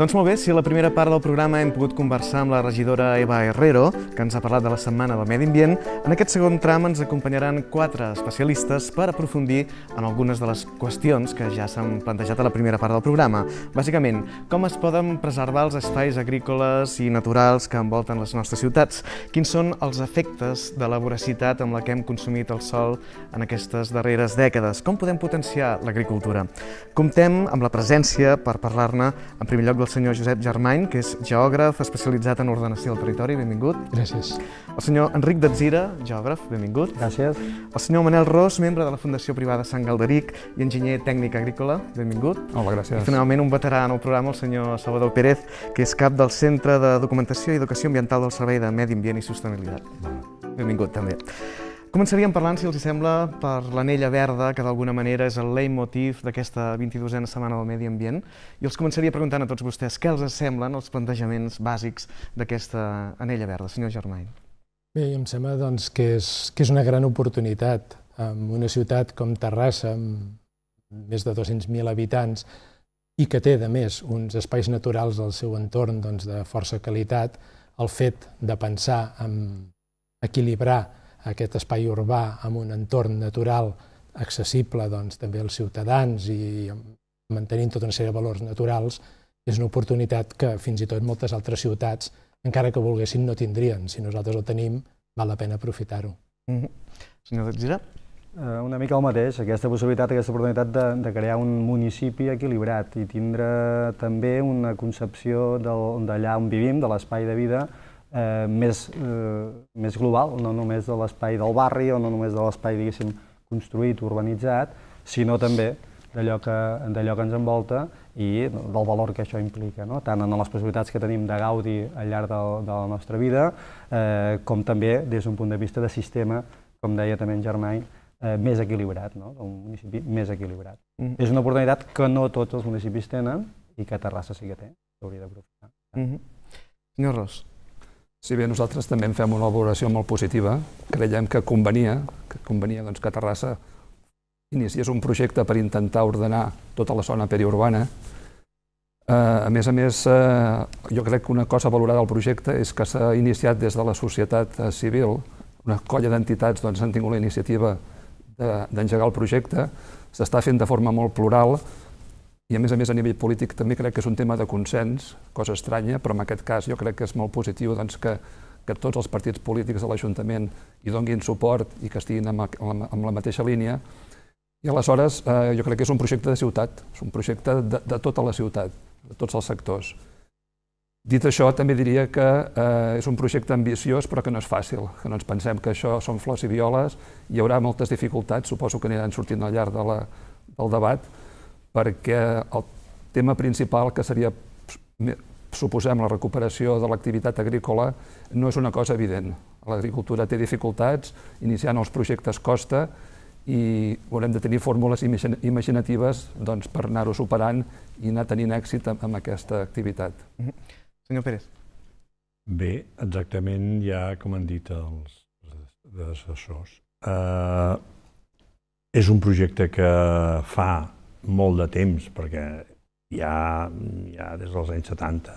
Doncs molt bé, si a la primera part del programa hem pogut conversar amb la regidora Eva Herrero, que ens ha parlat de la Setmana del Medi Ambient, en aquest segon tram ens acompanyaran quatre especialistes per aprofundir en algunes de les qüestions que ja s'han plantejat a la primera part del programa. Bàsicament, com es poden preservar els espais agrícoles i naturals que envolten les nostres ciutats? Quins són els efectes de la voracitat amb la que hem consumit el sol en aquestes darreres dècades? Com podem potenciar l'agricultura? Comptem amb la presència, per parlar-ne, en primer lloc del senyor Josep Germany, que és geògraf especialitzat en ordenació del territori, benvingut. Gràcies. El senyor Enric Datzira, geògraf, benvingut. Gràcies. El senyor Manel Ros, membre de la Fundació Privada Sant Galderic i enginyer tècnic agrícola, benvingut. Hola, gràcies. I finalment un veterà en el programa, el senyor Salvador Pérez, que és cap del Centre de Documentació i Educació Ambiental del Servei de Medi Ambient i Sostenibilitat. Benvingut també. Començaríem parlant, si els sembla, per l'anella verda, que d'alguna manera és el leitmotiv d'aquesta 22a Setmana del Medi Ambient, i els començaria preguntant a tots vostès què els semblen els plantejaments bàsics d'aquesta anella verda. Senyor Germain. Bé, em sembla doncs, que, és, que és una gran oportunitat. En una ciutat com Terrassa, amb més de 200.000 habitants, i que té, de més, uns espais naturals al seu entorn doncs, de força qualitat, el fet de pensar en equilibrar aquest espai urbà amb un entorn natural accessible doncs, també als ciutadans i mantenint tota una sèrie de valors naturals, és una oportunitat que fins i tot moltes altres ciutats, encara que volguessin, no tindrien. Si nosaltres el tenim, val la pena aprofitar-ho. Mm -hmm. Senyor Gira? Eh, una mica el mateix, aquesta possibilitat, aquesta oportunitat de, de crear un municipi equilibrat i tindre també una concepció d'allà on vivim, de l'espai de vida, eh, més, eh, més global, no només de l'espai del barri o no només de l'espai, diguéssim, construït, urbanitzat, sinó també d'allò que, que ens envolta i del valor que això implica, no? tant en les possibilitats que tenim de gaudi al llarg de, de la nostra vida, eh, com també des d'un punt de vista de sistema, com deia també en Germain, eh, més equilibrat, no? un municipi més equilibrat. Mm -hmm. És una oportunitat que no tots els municipis tenen i que Terrassa sí que té, s'hauria d'aprofitar. Mm -hmm. Senyor Ros. Si bé nosaltres també en fem una valoració molt positiva, creiem que convenia, que convenia doncs, que Terrassa iniciés un projecte per intentar ordenar tota la zona periurbana. Eh, a més a més, eh, jo crec que una cosa valorada del projecte és que s'ha iniciat des de la societat eh, civil, una colla d'entitats doncs, han tingut la iniciativa d'engegar de, el projecte, s'està fent de forma molt plural, i a més a més a nivell polític també crec que és un tema de consens, cosa estranya, però en aquest cas jo crec que és molt positiu doncs, que, que tots els partits polítics de l'Ajuntament hi donguin suport i que estiguin amb, amb, amb la mateixa línia. I aleshores eh, jo crec que és un projecte de ciutat, és un projecte de, de tota la ciutat, de tots els sectors. Dit això, també diria que eh, és un projecte ambiciós però que no és fàcil, que no ens pensem que això són flors i violes, hi haurà moltes dificultats, suposo que aniran sortint al llarg de la, del debat, perquè el tema principal, que seria, suposem, la recuperació de l'activitat agrícola, no és una cosa evident. L'agricultura té dificultats, iniciant els projectes costa, i haurem de tenir fórmules imaginatives doncs, per anar-ho superant i anar tenint èxit amb aquesta activitat. Mm-hmm. Senyor Pérez. Bé, exactament ja com han dit els assessors. Uh, eh, és un projecte que fa molt de temps, perquè ja, ja des dels anys 70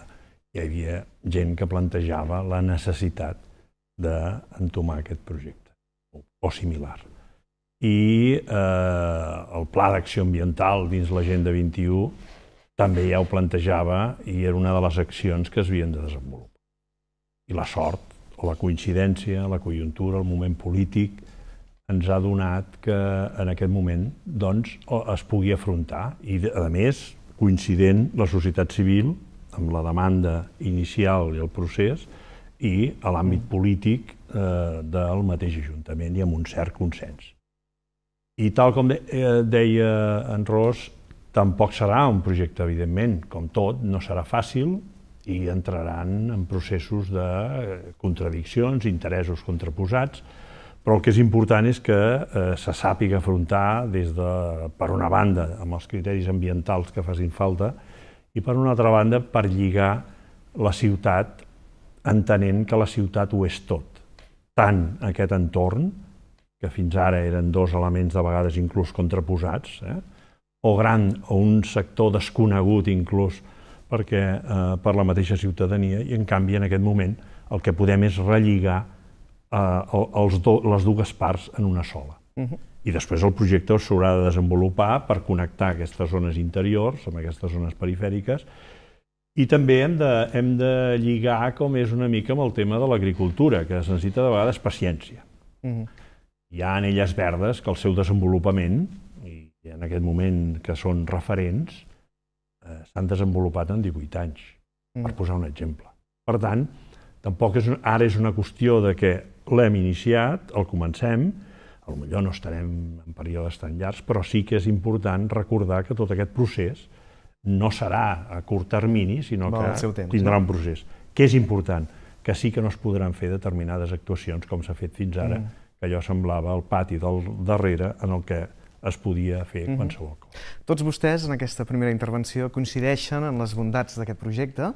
hi havia gent que plantejava la necessitat d'entomar aquest projecte, o, o similar. I eh, el Pla d'Acció Ambiental dins l'Agenda 21 també ja ho plantejava i era una de les accions que es havien de desenvolupar. I la sort, o la coincidència, la conjuntura, el moment polític, ens ha donat que en aquest moment doncs, es pugui afrontar i, a més, coincident la societat civil amb la demanda inicial i el procés i a l'àmbit polític eh, del mateix Ajuntament i amb un cert consens. I tal com eh, deia en Ros, tampoc serà un projecte, evidentment, com tot, no serà fàcil i entraran en processos de eh, contradiccions, interessos contraposats, però el que és important és que eh, se sàpiga afrontar des de, per una banda, amb els criteris ambientals que facin falta, i per una altra banda, per lligar la ciutat entenent que la ciutat ho és tot. Tant aquest entorn, que fins ara eren dos elements de vegades inclús contraposats, eh? o gran o un sector desconegut inclús perquè, eh, per la mateixa ciutadania, i en canvi en aquest moment el que podem és relligar eh, els do, les dues parts en una sola. Uh mhm. -huh. I després el projector s'haurà de desenvolupar per connectar aquestes zones interiors amb aquestes zones perifèriques i també hem de, hem de lligar com és una mica amb el tema de l'agricultura, que es necessita de vegades paciència. Uh mhm. -huh. Hi ha anelles verdes que el seu desenvolupament, i en aquest moment que són referents, eh, s'han desenvolupat en 18 anys, uh -huh. per mhm. posar un exemple. Per tant, tampoc és, ara és una qüestió de que l'hem iniciat, el comencem, a potser no estarem en períodes tan llargs, però sí que és important recordar que tot aquest procés no serà a curt termini, sinó Val, que temps, tindrà no? un procés. Que és important? Que sí que no es podran fer determinades actuacions com s'ha fet fins ara, mm. que allò semblava el pati del darrere en el que es podia fer mhm. qualsevol cosa. Tots vostès, en aquesta primera intervenció, coincideixen en les bondats d'aquest projecte,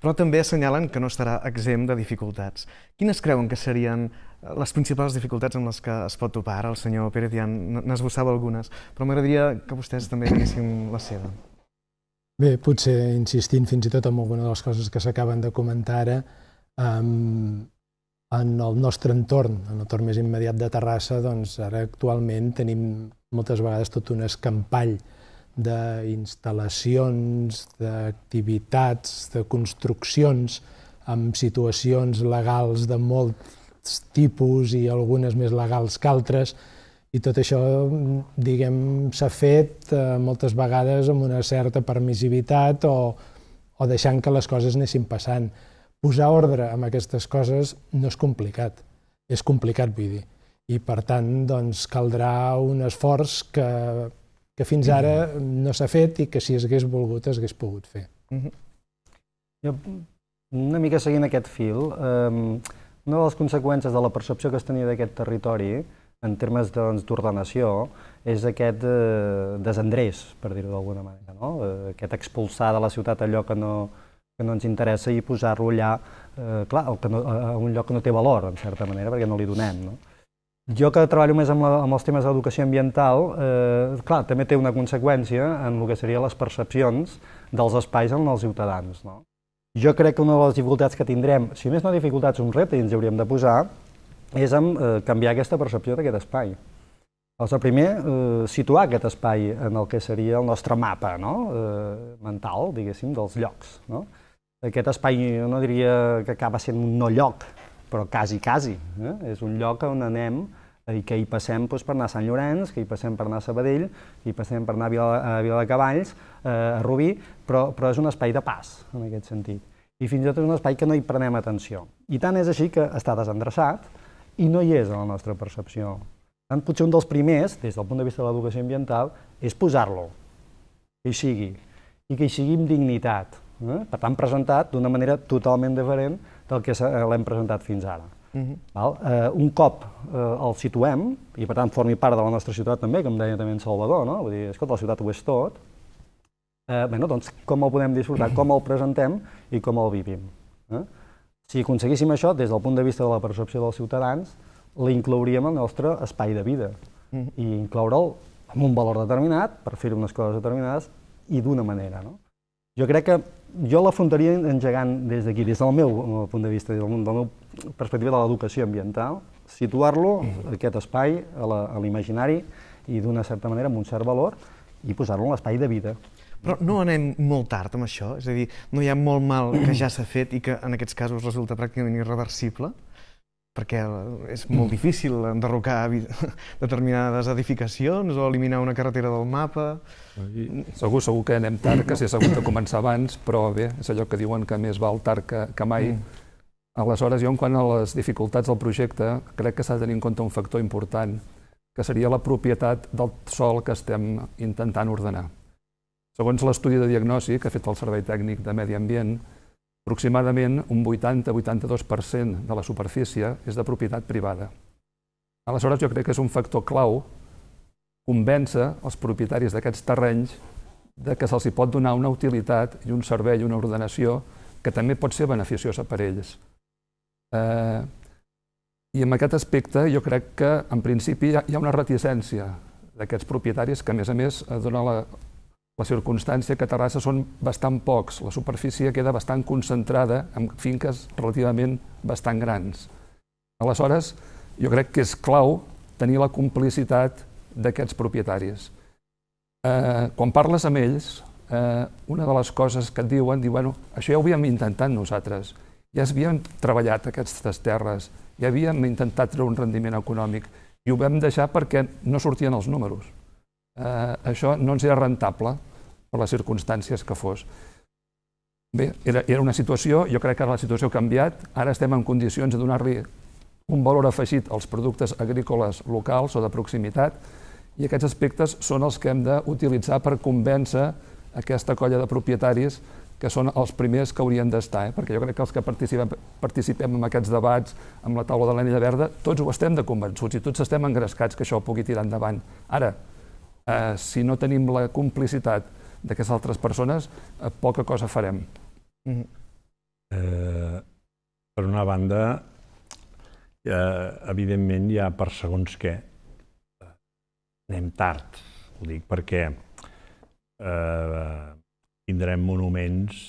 però també assenyalen que no estarà exempt de dificultats. Quines creuen que serien eh, les principals dificultats amb les que es pot topar? el senyor Pérez ja n'esbossava algunes, però m'agradaria que vostès també diguessin la seva. Bé, potser insistint fins i tot en alguna de les coses que s'acaben de comentar ara, en el nostre entorn, en l'entorn més immediat de Terrassa, doncs ara actualment tenim moltes vegades tot un escampall d'instal·lacions, d'activitats, de construccions amb situacions legals de molts tipus i algunes més legals que altres, i tot això, diguem, s'ha fet eh, moltes vegades amb una certa permissivitat o, o deixant que les coses anessin passant posar ordre en aquestes coses no és complicat, és complicat, vull dir. I, per tant, doncs, caldrà un esforç que, que fins mhm. ara no s'ha fet i que si es hagués volgut es hagués pogut fer. Mm -hmm. Jo, una mica seguint aquest fil, eh, una de les conseqüències de la percepció que es tenia d'aquest territori en termes doncs, d'ordenació doncs, és aquest eh, desendrés, per dir-ho d'alguna manera, no? Eh, aquest expulsar de la ciutat allò que no, que no ens interessa i posar-lo allà, eh, clar, a un lloc que no té valor, en certa manera, perquè no li donem. No? Jo que treballo més amb, amb els temes d'educació ambiental, eh, clar, també té una conseqüència en el que serien les percepcions dels espais en els ciutadans. No? Jo crec que una de les dificultats que tindrem, si més no dificultats, un repte i ens hauríem de posar, és en, eh, canviar aquesta percepció d'aquest espai. O sigui, primer, eh, situar aquest espai en el que seria el nostre mapa no? eh, mental, diguéssim, dels llocs. No? Aquest espai jo no diria que acaba sent un no lloc, però quasi, quasi. Eh? És un lloc on anem eh, i que hi passem doncs, per anar a Sant Llorenç, que hi passem per anar a Sabadell, que hi passem per anar a, Vila, a Vila de Cavalls, eh, a Rubí, però, però és un espai de pas, en aquest sentit. I fins i tot és un espai que no hi prenem atenció. I tant és així que està desendreçat i no hi és a la nostra percepció. Tant, potser un dels primers, des del punt de vista de l'educació ambiental, és posar-lo, que hi sigui, i que hi sigui amb dignitat, eh? per tant presentat d'una manera totalment diferent del que eh, l'hem presentat fins ara. Uh mhm. -huh. Val? Eh, un cop eh, el situem, i per tant formi part de la nostra ciutat també, com deia també en Salvador, no? Vull dir, escolta, la ciutat ho és tot, eh, bueno, doncs com el podem disfrutar, com el presentem i com el vivim. Eh? Si aconseguíssim això, des del punt de vista de la percepció dels ciutadans, l'inclouríem al nostre espai de vida uh mhm. -huh. i incloure'l amb un valor determinat, per fer unes coses determinades i d'una manera. No? Jo crec que jo l'afrontaria engegant des d'aquí, des del meu eh, punt de vista, des del, del meu perspectiva de l'educació ambiental, situar-lo, aquest espai, a l'imaginari i d'una certa manera amb un cert valor i posar-lo en l'espai de vida. Però no anem molt tard amb això? És a dir, no hi ha molt mal que ja s'ha fet i que en aquests casos resulta pràcticament irreversible? perquè és molt mm. difícil enderrocar determinades edificacions o eliminar una carretera del mapa. I segur, segur que anem tard, que s'hi ha hagut de començar abans, però bé, és allò que diuen que més val tard que, que mai. Mm. Aleshores, jo, en quant a les dificultats del projecte, crec que s'ha de tenir en compte un factor important, que seria la propietat del sòl que estem intentant ordenar. Segons l'estudi de diagnosi que ha fet el Servei Tècnic de Medi Ambient, Aproximadament un 80-82% de la superfície és de propietat privada. Aleshores, jo crec que és un factor clau convèncer els propietaris d'aquests terrenys de que se'ls pot donar una utilitat i un servei una ordenació que també pot ser beneficiosa per ells. Eh, I en aquest aspecte jo crec que en principi hi ha una reticència d'aquests propietaris que a més a més eh, dona la, la circumstància que a Terrassa són bastant pocs, la superfície queda bastant concentrada amb finques relativament bastant grans. Aleshores, jo crec que és clau tenir la complicitat d'aquests propietaris. Eh, quan parles amb ells, eh, una de les coses que et diuen, diuen, bueno, això ja ho havíem intentat nosaltres, ja havíem treballat aquestes terres, ja havíem intentat treure un rendiment econòmic i ho vam deixar perquè no sortien els números. Eh, això no ens era rentable, per les circumstàncies que fos. Bé, era, era una situació, jo crec que ara la situació ha canviat, ara estem en condicions de donar-li un valor afegit als productes agrícoles locals o de proximitat, i aquests aspectes són els que hem d'utilitzar per convèncer aquesta colla de propietaris que són els primers que haurien d'estar, eh? perquè jo crec que els que participem, participem en aquests debats, amb la taula de l'anella verda, tots ho estem de convençuts i tots estem engrescats que això pugui tirar endavant. Ara, eh, si no tenim la complicitat d'aquestes altres persones, eh, poca cosa farem. Mm-hmm. eh, per una banda, eh, evidentment hi ha per segons què. Eh, anem tard, ho dic perquè eh, tindrem monuments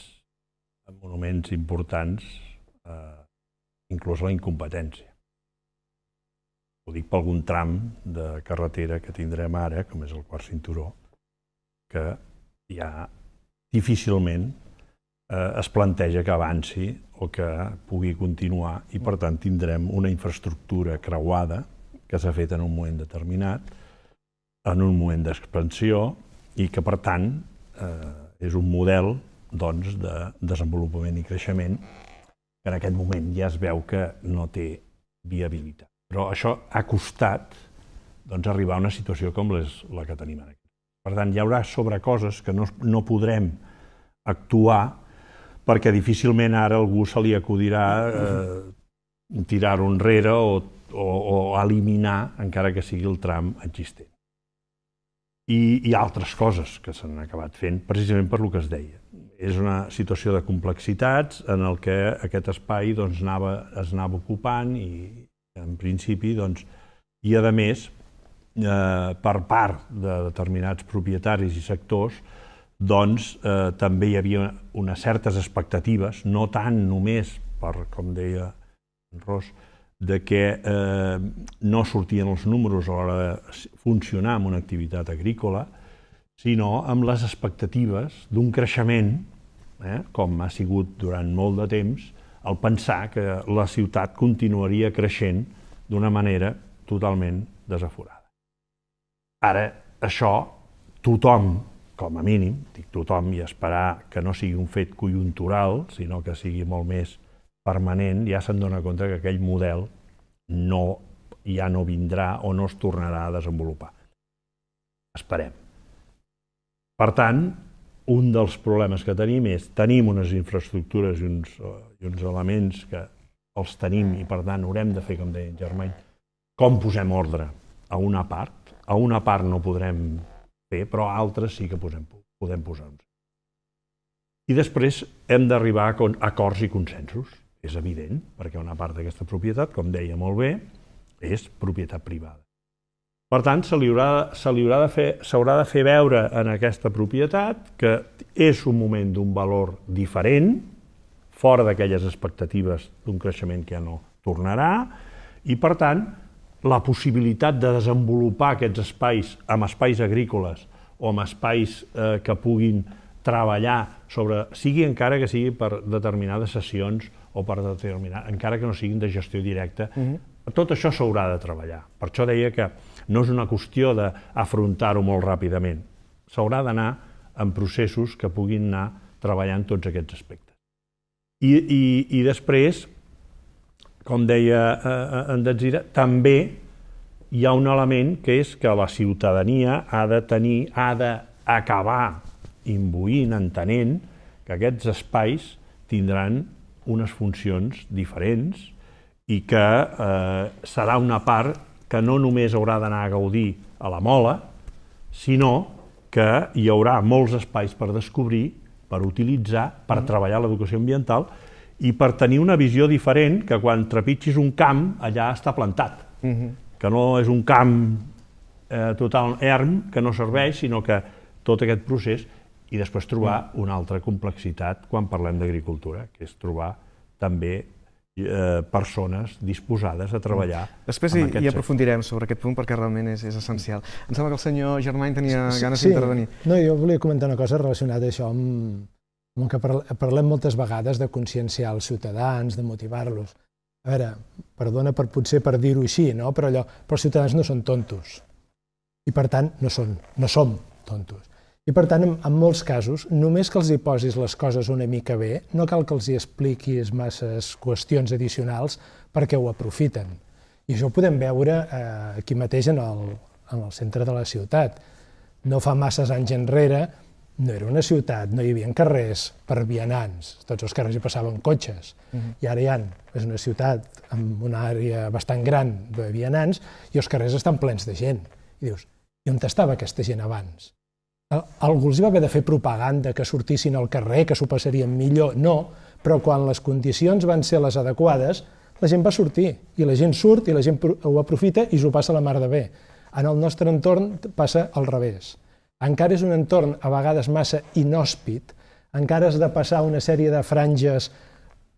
monuments importants, eh, inclús la incompetència. Ho dic per algun tram de carretera que tindrem ara, com és el quart cinturó, que ja difícilment eh, es planteja que avanci o que pugui continuar i per tant tindrem una infraestructura creuada que s'ha fet en un moment determinat, en un moment d'expansió i que per tant eh, és un model doncs, de desenvolupament i creixement que en aquest moment ja es veu que no té viabilitat. Però això ha costat doncs, arribar a una situació com les, la que tenim ara. Per tant, hi haurà sobre coses que no, no podrem actuar perquè difícilment ara algú se li acudirà eh, tirar-ho enrere o, o, o eliminar, encara que sigui el tram existent. I, i altres coses que s'han acabat fent, precisament per lo que es deia. És una situació de complexitats en el que aquest espai doncs, anava, es anava ocupant i, en principi, doncs, i a més, Eh, per part de determinats propietaris i sectors, doncs eh, també hi havia unes certes expectatives, no tant només per, com deia en Ros, de que eh, no sortien els números a l'hora de funcionar amb una activitat agrícola, sinó amb les expectatives d'un creixement, eh, com ha sigut durant molt de temps, al pensar que la ciutat continuaria creixent d'una manera totalment desaforada. Ara, això, tothom, com a mínim, dic tothom, i esperar que no sigui un fet conjuntural, sinó que sigui molt més permanent, ja se'n dona compte que aquell model no, ja no vindrà o no es tornarà a desenvolupar. Esperem. Per tant, un dels problemes que tenim és tenim unes infraestructures i uns, i uns elements que els tenim i per tant haurem de fer, com deia en Germany, com posem ordre a una part a una part no podrem fer, però a altres sí que posem, podem posar un I després hem d'arribar a acords i consensos, és evident, perquè una part d'aquesta propietat, com deia molt bé, és propietat privada. Per tant, se li haurà, se de fer, s'haurà de fer veure en aquesta propietat que és un moment d'un valor diferent, fora d'aquelles expectatives d'un creixement que ja no tornarà, i per tant la possibilitat de desenvolupar aquests espais amb espais agrícoles o amb espais eh, que puguin treballar sobre, sigui encara que sigui per determinades sessions o per determinar, encara que no siguin de gestió directa, uh mhm. -huh. tot això s'haurà de treballar. Per això deia que no és una qüestió d'afrontar-ho molt ràpidament. S'haurà d'anar en processos que puguin anar treballant tots aquests aspectes. I, i, i després, com deia eh, eh en Datzira, també hi ha un element que és que la ciutadania ha de tenir, ha d'acabar imbuint, entenent que aquests espais tindran unes funcions diferents i que eh, serà una part que no només haurà d'anar a gaudir a la mola, sinó que hi haurà molts espais per descobrir, per utilitzar, per mm. treballar l'educació ambiental, i per tenir una visió diferent que quan trepitgis un camp allà està plantat, uh mhm. -huh. que no és un camp eh, total erm que no serveix, sinó que tot aquest procés i després trobar uh mm. -huh. una altra complexitat quan parlem d'agricultura, que és trobar també eh, persones disposades a treballar. Mm. Després hi, hi aprofundirem sobre aquest punt perquè realment és, és essencial. Em sembla que el senyor Germain tenia sí, ganes sí. d'intervenir. No, jo volia comentar una cosa relacionada amb això amb, com que parlem moltes vegades de conscienciar els ciutadans, de motivar-los. A veure, perdona per potser per dir-ho així, no? però, allò, però els ciutadans no són tontos. I per tant, no, són, no som tontos. I per tant, en, en molts casos, només que els hi posis les coses una mica bé, no cal que els hi expliquis masses qüestions addicionals perquè ho aprofiten. I això ho podem veure eh, aquí mateix en el, en el centre de la ciutat. No fa masses anys enrere no era una ciutat, no hi havia carrers per vianants, tots els carrers hi passaven cotxes, uh mhm. -huh. i ara hi ha, és una ciutat amb una àrea bastant gran de vianants, i els carrers estan plens de gent. I dius, i on estava aquesta gent abans? Algú els va haver de fer propaganda, que sortissin al carrer, que s'ho passarien millor, no, però quan les condicions van ser les adequades, la gent va sortir, i la gent surt, i la gent ho aprofita i s'ho passa la mar de bé. En el nostre entorn passa al revés encara és un entorn a vegades massa inhòspit, encara has de passar una sèrie de franges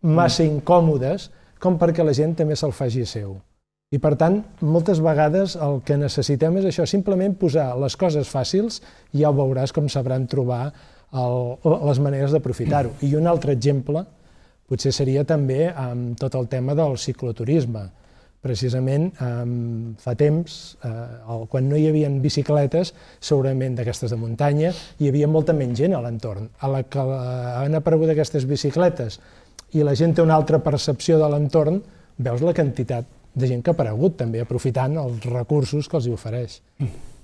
massa mm. incòmodes com perquè la gent també se'l faci seu. I per tant, moltes vegades el que necessitem és això, simplement posar les coses fàcils i ja ho veuràs com sabran trobar el, les maneres d'aprofitar-ho. I un altre exemple potser seria també amb tot el tema del cicloturisme precisament eh, fa temps, eh, quan no hi havia bicicletes, segurament d'aquestes de muntanya, hi havia molta menys gent a l'entorn. A la que eh, han aparegut aquestes bicicletes i la gent té una altra percepció de l'entorn, veus la quantitat de gent que ha aparegut, també aprofitant els recursos que els hi ofereix.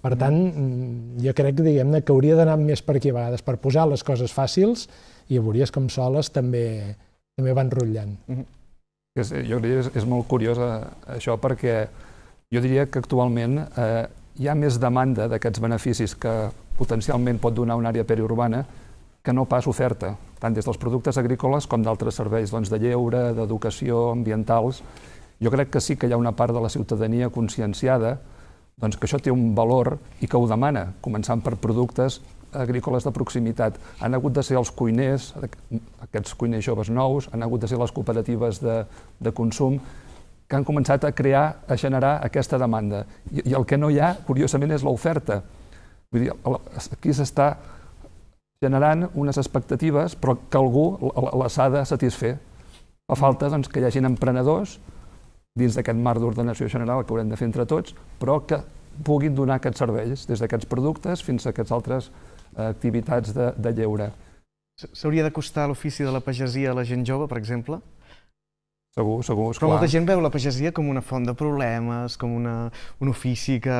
Per tant, mm, jo crec diguem-ne que hauria d'anar més per aquí a vegades, per posar les coses fàcils i veuries com soles també, també van rutllant. Mm -hmm. És, eh, jo diria és, és molt curiós eh, això perquè jo diria que actualment eh, hi ha més demanda d'aquests beneficis que potencialment pot donar una àrea periurbana que no pas oferta, tant des dels productes agrícoles com d'altres serveis doncs, de lleure, d'educació, ambientals. Jo crec que sí que hi ha una part de la ciutadania conscienciada doncs, que això té un valor i que ho demana, començant per productes agrícoles de proximitat, han hagut de ser els cuiners, aquests cuiners joves nous, han hagut de ser les cooperatives de, de consum, que han començat a crear, a generar aquesta demanda. I, i el que no hi ha, curiosament, és l'oferta. Vull dir, aquí s'està generant unes expectatives, però que algú les ha de satisfer. Fa falta doncs, que hi hagin emprenedors dins d'aquest marc d'ordenació general que haurem de fer entre tots, però que puguin donar aquests serveis, des d'aquests productes fins a aquests altres Eh, activitats de, de lleure. S'hauria d'acostar l'ofici de la pagesia a la gent jove, per exemple? Segur, segur, esclar. Però molta gent veu la pagesia com una font de problemes, com una, un ofici que,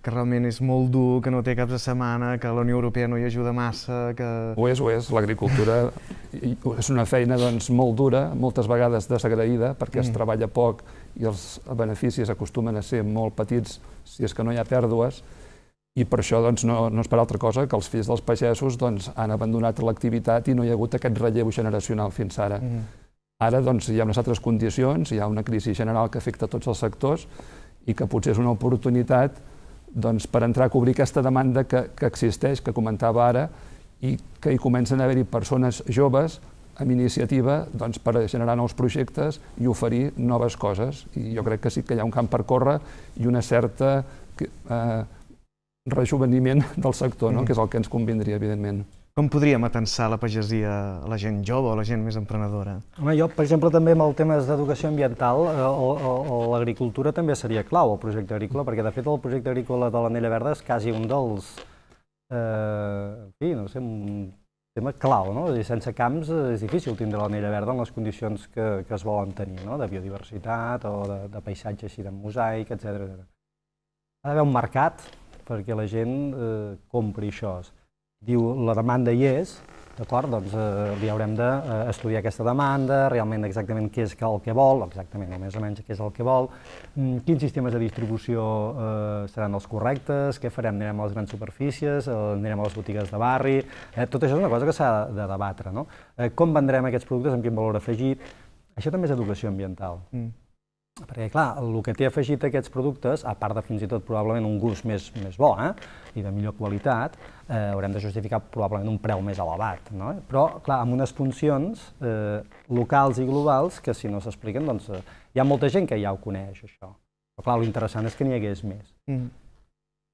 que realment és molt dur, que no té caps de setmana, que la Unió Europea no hi ajuda massa... Que... Ho és, ho és. L'agricultura és una feina doncs, molt dura, moltes vegades desagraïda, perquè mm. es treballa poc i els beneficis acostumen a ser molt petits si és que no hi ha pèrdues, i per això doncs, no, no és per altra cosa que els fills dels pagesos doncs, han abandonat l'activitat i no hi ha hagut aquest relleu generacional fins ara. Mm. Ara doncs, hi ha unes altres condicions, hi ha una crisi general que afecta tots els sectors i que potser és una oportunitat doncs, per entrar a cobrir aquesta demanda que, que existeix, que comentava ara, i que hi comencen a haver-hi persones joves amb iniciativa doncs, per generar nous projectes i oferir noves coses. I jo crec que sí que hi ha un camp per córrer i una certa... Eh, rejuveniment del sector, no? Mm. que és el que ens convindria, evidentment. Com podríem atensar la pagesia a la gent jove o la gent més emprenedora? Home, jo, per exemple, també amb el tema d'educació ambiental eh, o, o, o l'agricultura també seria clau, el projecte agrícola, perquè, de fet, el projecte agrícola de l'Anella Verda és quasi un dels... Eh, en fi, no sé, un tema clau, no? És dir, sense camps és difícil tindre l'anella verda en les condicions que, que es volen tenir, no? De biodiversitat o de, de paisatge així de mosaic, etc. Ha d'haver un mercat perquè la gent eh, compri això. Diu, la demanda hi és, d'acord, doncs eh, li haurem d'estudiar de, eh, aquesta demanda, realment exactament què és el que vol, exactament o més o menys què és el que vol, mm, quins sistemes de distribució eh, seran els correctes, què farem, anirem a les grans superfícies, eh, anirem a les botigues de barri, eh, tot això és una cosa que s'ha de debatre, no? Eh, com vendrem aquests productes, amb quin valor afegit, això també és educació ambiental. Mm. Perquè, clar, el que té afegit aquests productes, a part de fins i tot probablement un gust més, més bo eh, i de millor qualitat, eh, haurem de justificar probablement un preu més elevat. No? Però, clar, amb unes funcions eh, locals i globals que, si no s'expliquen, doncs eh, hi ha molta gent que ja ho coneix, això. Però, clar, l'interessant és que n'hi hagués més. Mm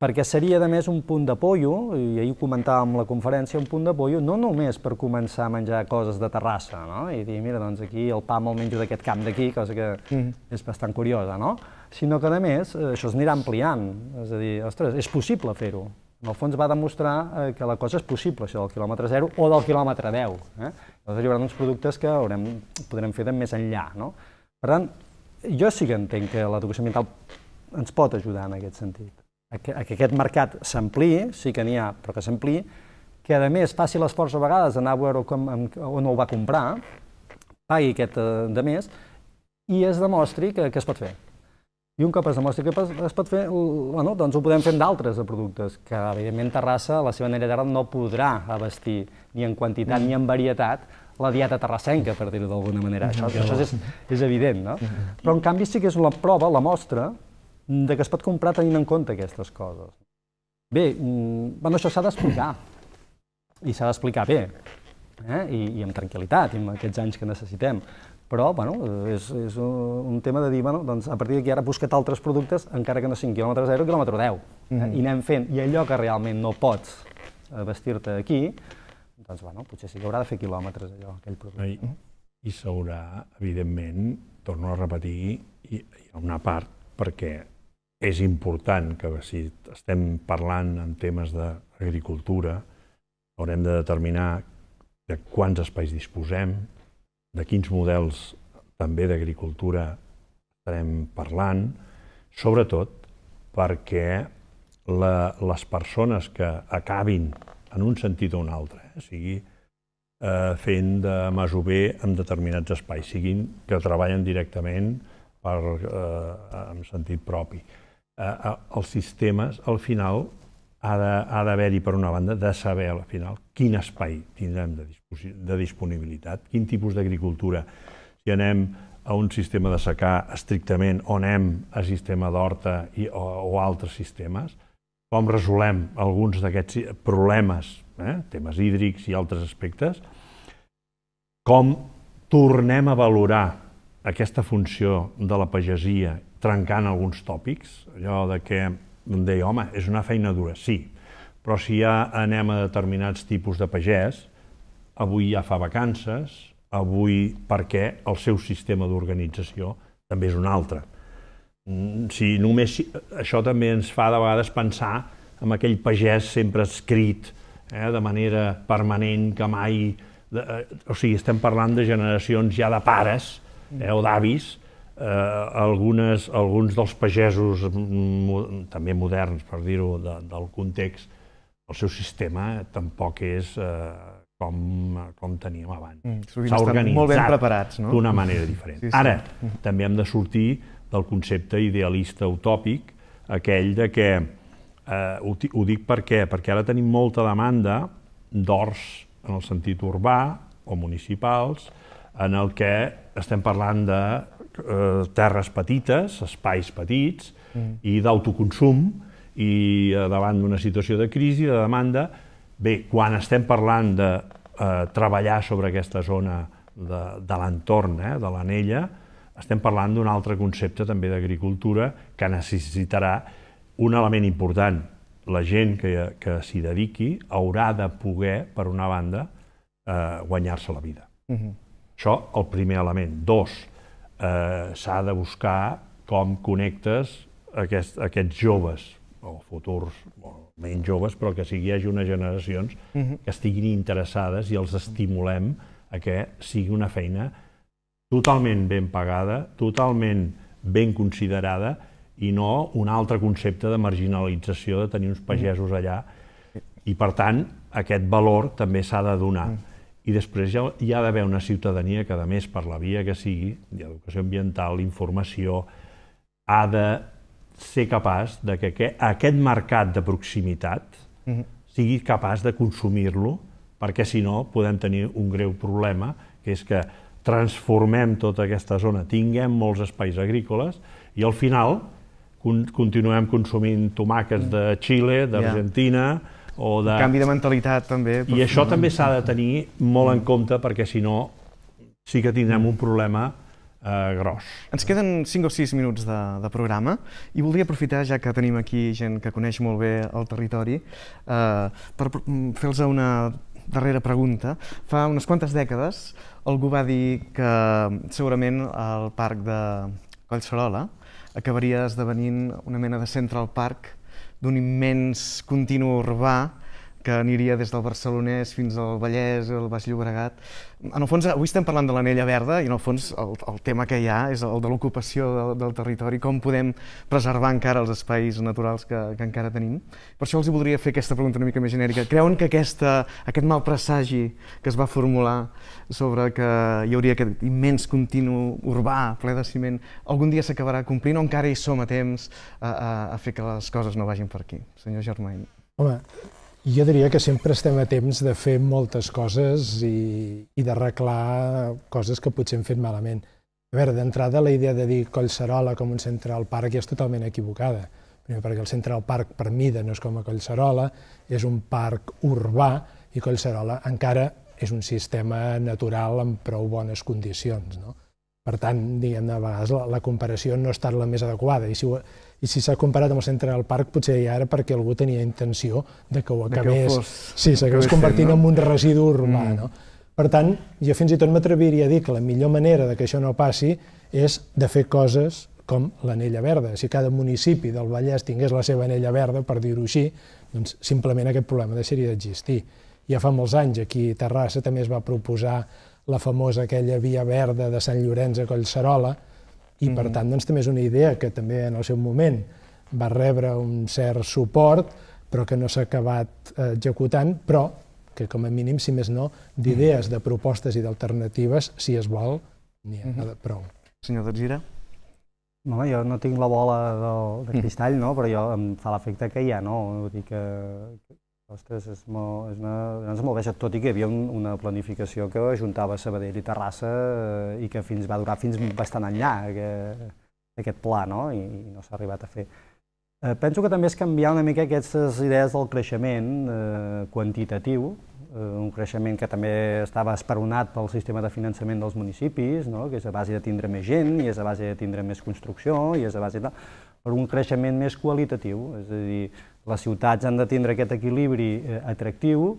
perquè seria, de més, un punt d'apoyo, i ahir comentàvem la conferència, un punt d'apoyo no només per començar a menjar coses de Terrassa, no? i dir, mira, doncs aquí el pa me'l menjo d'aquest camp d'aquí, cosa que mm és bastant curiosa, no? sinó que, a més, eh, això es anirà ampliant, és a dir, ostres, és possible fer-ho. En el fons va demostrar eh, que la cosa és possible, això del quilòmetre zero o del quilòmetre 10. Eh? Llavors hi haurà uns productes que haurem, podrem fer de més enllà. No? Per tant, jo sí que entenc que l'educació ambiental ens pot ajudar en aquest sentit a que, aquest mercat s'ampliï, sí que n'hi ha, però que s'ampliï, que a més faci l'esforç a vegades d'anar a veure com, on ho va comprar, pagui aquest eh, de més, i es demostri que, que es pot fer. I un cop es demostri que es pot fer, bueno, doncs ho podem fer amb d'altres de productes, que evidentment Terrassa, a la seva manera d'ara, no podrà abastir ni en quantitat ni en varietat la dieta terrassenca, per dir-ho d'alguna manera. Mm. Això, això és, mm-hmm. és evident, no? Mm-hmm. Però en canvi sí que és la prova, la mostra, de que es pot comprar tenint en compte aquestes coses. Bé, mm, bueno, això s'ha d'explicar, i s'ha d'explicar bé, eh? I, i amb tranquil·litat, i amb aquests anys que necessitem. Però bueno, és, és un tema de dir, bueno, doncs a partir d'aquí ara busca't altres productes, encara que no siguin quilòmetre 0, quilòmetre 10. Eh? Mm -hmm. I anem fent, i allò que realment no pots eh, vestir-te aquí, doncs bueno, potser sí que haurà de fer quilòmetres allò, aquell producte. I, i s'haurà, evidentment, torno a repetir, hi, hi ha una part perquè és important que si estem parlant en temes d'agricultura, haurem de determinar de quants espais disposem, de quins models també d'agricultura estarem parlant, sobretot perquè la, les persones que acabin en un sentit o un altre, eh, sigui eh, fent de masover en determinats espais, siguin que treballen directament per, eh, en sentit propi. Eh, eh els sistemes, al final, ha d'haver-hi, per una banda, de saber, al final, quin espai tindrem de, de disponibilitat, quin tipus d'agricultura. Si anem a un sistema de secà estrictament o anem a sistema d'horta o, o altres sistemes, com resolem alguns d'aquests problemes, eh? temes hídrics i altres aspectes, com tornem a valorar aquesta funció de la pagesia trencant alguns tòpics, allò de que em deia, home, és una feina dura, sí, però si ja anem a determinats tipus de pagès, avui ja fa vacances, avui perquè el seu sistema d'organització també és un altre. Mm, si només, això també ens fa de vegades pensar en aquell pagès sempre escrit, eh, de manera permanent, que mai... De, eh, o sigui, estem parlant de generacions ja de pares eh, o d'avis, eh, algunes, alguns dels pagesos mo, també moderns, per dir-ho, de, del context, el seu sistema tampoc és eh, com, com teníem abans. Mm, S'ha organitzat molt ben preparats, no? d'una manera diferent. Sí, sí. Ara, mm. també hem de sortir del concepte idealista utòpic, aquell de que, eh, ho, ho dic per què? Perquè ara tenim molta demanda d'horts en el sentit urbà o municipals, en el que estem parlant de eh, terres petites, espais petits mm. i d'autoconsum i eh, davant d'una situació de crisi, de demanda, bé, quan estem parlant de eh, treballar sobre aquesta zona de, de l'entorn, eh, de l'anella, estem parlant d'un altre concepte també d'agricultura que necessitarà un element important. La gent que, que s'hi dediqui haurà de poder, per una banda, eh, guanyar-se la vida. Mm -hmm. Això, el primer element. Dos, eh, s'ha de buscar com connectes aquest, aquests joves, o futurs, o menys joves, però que sigui hi hagi unes generacions uh mhm. -huh. que estiguin interessades i els estimulem a que sigui una feina totalment ben pagada, totalment ben considerada i no un altre concepte de marginalització, de tenir uns mhm. pagesos allà. I, per tant, aquest valor també s'ha de donar. Mm. I després ja hi ha d'haver una ciutadania que, a més, per la via que sigui, d'educació ambiental, informació, ha de ser capaç de que aquest mercat de proximitat uh mhm. -huh. sigui capaç de consumir-lo, perquè si no podem tenir un greu problema, que és que transformem tota aquesta zona, tinguem molts espais agrícoles i al final continuem consumint tomàquets mm. de Xile, d'Argentina, yeah o de... Un canvi de mentalitat també. I això també s'ha de tenir molt en compte perquè si no sí que tindrem un problema eh, gros. Ens queden 5 o 6 minuts de, de programa i voldria aprofitar, ja que tenim aquí gent que coneix molt bé el territori, eh, per mm, fer-los una darrera pregunta. Fa unes quantes dècades algú va dir que segurament el parc de Collserola acabaria esdevenint una mena de centre al parc d'un immens continu urbà que aniria des del Barcelonès fins al Vallès, al Baix Llobregat. En el fons, avui estem parlant de l'anella verda i en el fons el, el tema que hi ha és el de l'ocupació del, del territori, com podem preservar encara els espais naturals que, que encara tenim. Per això els hi voldria fer aquesta pregunta una mica més genèrica. Creuen que aquesta, aquest mal presagi que es va formular sobre que hi hauria aquest immens continu urbà ple de ciment, algun dia s'acabarà complint o encara hi som a temps a, a, a fer que les coses no vagin per aquí? Senyor Germain. Home, jo diria que sempre estem a temps de fer moltes coses i, i d'arreglar coses que potser hem fet malament. A veure, d'entrada la idea de dir Collserola com un Central parc ja és totalment equivocada. Primer perquè el Central parc per mida no és com a Collserola, és un parc urbà i Collserola encara és un sistema natural amb prou bones condicions. No? Per tant, diguem-ne, a vegades la, la comparació no ha estat la més adequada. I si ho, i si s'ha comparat amb el del parc, potser ja era perquè algú tenia intenció de que ho acabés, que ho fos, sí, s'acabés convertint no? en un residu urbà. Mm. No? Per tant, jo fins i tot m'atreviria a dir que la millor manera de que això no passi és de fer coses com l'anella verda. Si cada municipi del Vallès tingués la seva anella verda, per dir-ho així, doncs simplement aquest problema deixaria d'existir. Ja fa molts anys aquí a Terrassa també es va proposar la famosa aquella via verda de Sant Llorenç a Collserola, i per mm. tant, doncs, també és una idea que també en el seu moment va rebre un cert suport, però que no s'ha acabat eh, executant, però que com a mínim, si més no, d'idees, mm. de propostes i d'alternatives, si es vol, n'hi ha de mm-hmm. prou. Senyor Tergira? No, jo no tinc la bola de, de mm. cristall, no? però jo em fa l'efecte que hi ha, no? Vull dir que, Ostres, és, molt, és, una, és molt baixa, tot i que hi havia un, una planificació que juntava Sabadell i Terrassa eh, i que fins va durar fins bastant enllà que, aquest pla, no? I, i no s'ha arribat a fer. Eh, penso que també és canviar una mica aquestes idees del creixement eh, quantitatiu, eh, un creixement que també estava esperonat pel sistema de finançament dels municipis, no? que és a base de tindre més gent, i és a base de tindre més construcció, i és a base de... per un creixement més qualitatiu, és a dir, les ciutats han de tindre aquest equilibri eh, atractiu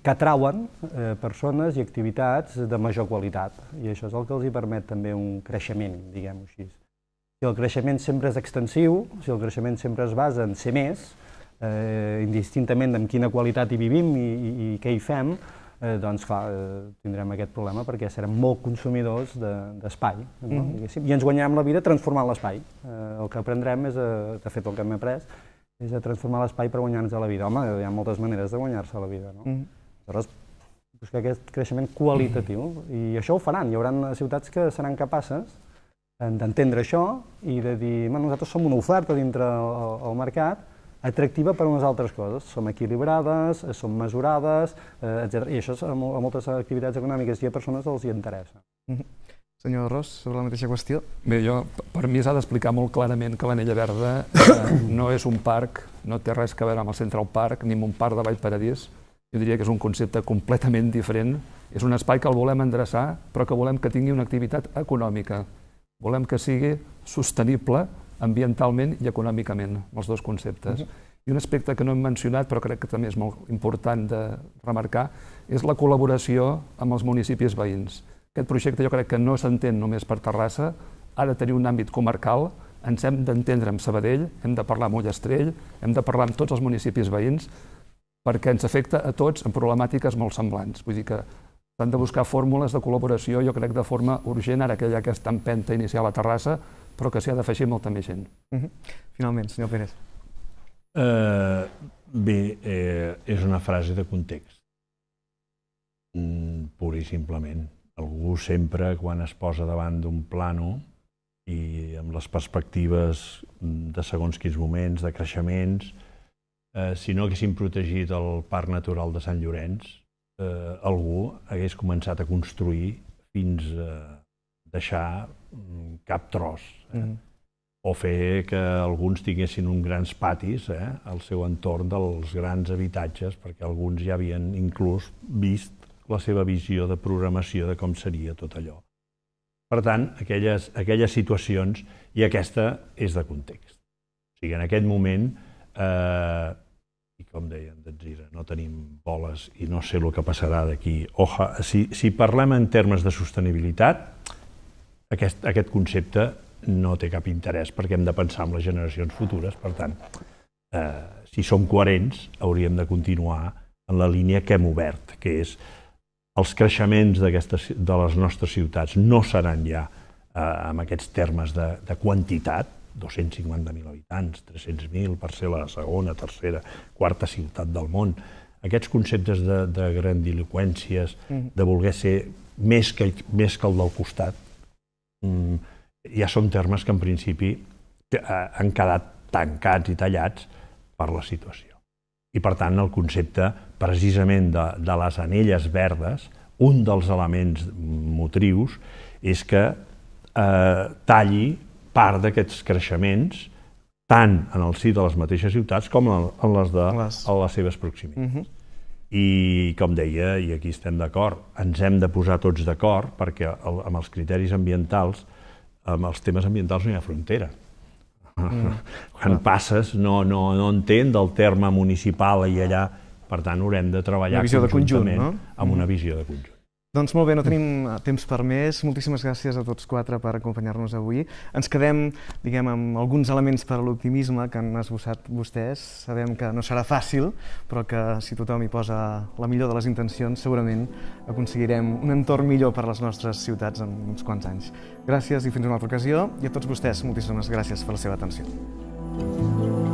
que atrauen eh, persones i activitats de major qualitat. I això és el que els hi permet també un creixement, diguem-ho així. Si el creixement sempre és extensiu, si el creixement sempre es basa en ser més, eh, indistintament en quina qualitat hi vivim i, i, què hi fem, eh, doncs clar, eh, tindrem aquest problema perquè serem molt consumidors d'espai, mm-hmm. de, I ens guanyarem la vida transformant l'espai. Eh, el que aprendrem és, eh, de fet el que hem après, és de transformar l'espai per guanyar-nos la vida. Home, hi ha moltes maneres de guanyar-se la vida, no? Mm -hmm. Aleshores, buscar aquest creixement qualitatiu, mm -hmm. i això ho faran. Hi haurà ciutats que seran capaces d'entendre això i de dir, bueno, nosaltres som una oferta dintre el, el mercat atractiva per a unes altres coses. Som equilibrades, eh, som mesurades, eh, etc. I això a moltes activitats econòmiques i a persones els hi interessa. Mm -hmm. Senyor Ros, sobre la mateixa qüestió. Bé, jo, per mi s'ha d'explicar molt clarament que l'Anella Verda eh, no és un parc, no té res que veure amb el Central Park ni amb un parc de Vallparadís. Jo diria que és un concepte completament diferent. És un espai que el volem endreçar, però que volem que tingui una activitat econòmica. Volem que sigui sostenible ambientalment i econòmicament, els dos conceptes. I un aspecte que no hem mencionat, però crec que també és molt important de remarcar, és la col·laboració amb els municipis veïns. Aquest projecte jo crec que no s'entén només per Terrassa, ha de tenir un àmbit comarcal, ens hem d'entendre amb Sabadell, hem de parlar amb Ullastrell, hem de parlar amb tots els municipis veïns, perquè ens afecta a tots en problemàtiques molt semblants. Vull dir que s'han de buscar fórmules de col·laboració, jo crec, de forma urgent, ara que hi ha aquesta empenta inicial a Terrassa, però que s'hi ha d'afegir molta més gent. Uh mhm. -huh. Finalment, senyor Pérez. Uh, bé, eh, és una frase de context. Mm, pur i simplement Algú sempre, quan es posa davant d'un plano i amb les perspectives de segons quins moments, de creixements, eh, si no haguessin protegit el Parc Natural de Sant Llorenç, eh, algú hagués començat a construir fins a deixar mm, cap tros. Eh? Mm. O fer que alguns tinguessin uns grans patis eh, al seu entorn dels grans habitatges, perquè alguns ja havien inclús vist la seva visió de programació de com seria tot allò. Per tant, aquelles, aquelles situacions, i aquesta és de context. O sigui, en aquest moment, eh, i com dèiem no tenim boles i no sé el que passarà d'aquí. Oja, si, si parlem en termes de sostenibilitat, aquest, aquest concepte no té cap interès perquè hem de pensar en les generacions futures, per tant, eh, si som coherents, hauríem de continuar en la línia que hem obert, que és els creixements de les nostres ciutats no seran ja eh, amb aquests termes de, de quantitat, 250.000 habitants, 300.000 per ser la segona, tercera, quarta ciutat del món. Aquests conceptes de, de grandiloquències, mm. de voler ser més que, més que el del costat, mm, ja són termes que en principi eh, han quedat tancats i tallats per la situació. I per tant el concepte precisament de, de les anelles verdes, un dels elements motrius és que eh, talli part d'aquests creixements tant en el si de les mateixes ciutats com en les de les, en les seves proximitats. Uh mhm. -huh. I, com deia, i aquí estem d'acord, ens hem de posar tots d'acord perquè el, amb els criteris ambientals, amb els temes ambientals no hi ha frontera. Mm. Quan passes no, no, no entén del terme municipal i allà per tant, haurem de treballar una visió de conjunt, no? amb una mm. visió de conjunt. Doncs molt bé, no tenim temps per més. Moltíssimes gràcies a tots quatre per acompanyar-nos avui. Ens quedem, diguem, amb alguns elements per a l'optimisme que han esbossat vostès. Sabem que no serà fàcil, però que si tothom hi posa la millor de les intencions, segurament aconseguirem un entorn millor per a les nostres ciutats en uns quants anys. Gràcies i fins a una altra ocasió. I a tots vostès, moltíssimes gràcies per la seva atenció. Mm -hmm.